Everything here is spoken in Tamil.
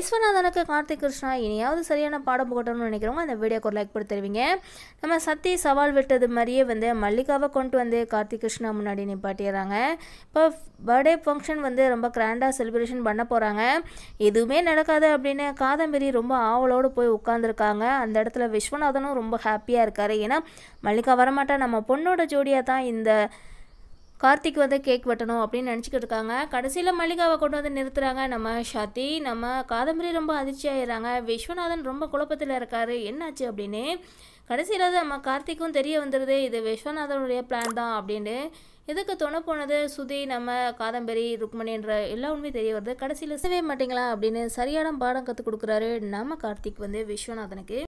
விஸ்வநாதனுக்கு கார்த்திக் கிருஷ்ணா இனியாவது சரியான பாடம் போகட்டும்னு நினைக்கிறவங்க அந்த வீடியோக்கு ஒரு லைக் போட்டு தருவீங்க நம்ம சத்தி சவால் விட்டது மாதிரியே வந்து மல்லிகாவை கொண்டு வந்து கார்த்திக் கிருஷ்ணா முன்னாடி நிப்பாட்டிடுறாங்க இப்போ பர்த்டே ஃபங்க்ஷன் வந்து ரொம்ப கிராண்டாக செலிப்ரேஷன் பண்ண போகிறாங்க எதுவுமே நடக்காது அப்படின்னு காதம்பரி ரொம்ப ஆவலோடு போய் உட்காந்துருக்காங்க அந்த இடத்துல விஸ்வநாதனும் ரொம்ப ஹாப்பியாக இருக்கார் ஏன்னா மல்லிகா வரமாட்டா நம்ம பொண்ணோட ஜோடியாக தான் இந்த கார்த்திக் வந்து கேக் வெட்டணும் அப்படின்னு நினச்சிக்கிட்டு இருக்காங்க கடைசியில் மல்லிகாவை கொண்டு வந்து நிறுத்துகிறாங்க நம்ம ஷாத்தி நம்ம காதம்பரி ரொம்ப அதிர்ச்சியாகிறாங்க விஸ்வநாதன் ரொம்ப குழப்பத்தில் இருக்கார் என்னாச்சு அப்படின்னு கடைசியில் நம்ம கார்த்திக்கும் தெரிய வந்துடுது இது விஸ்வநாதனுடைய பிளான் தான் அப்படின்னு இதுக்கு துணை போனது சுதி நம்ம காதம்பரி ருக்மணின்ற எல்லா உண்மையும் தெரிய வருது கடைசியில் இசவே மாட்டிங்களா அப்படின்னு சரியான பாடம் கற்றுக் கொடுக்குறாரு நம்ம கார்த்திக் வந்து விஸ்வநாதனுக்கு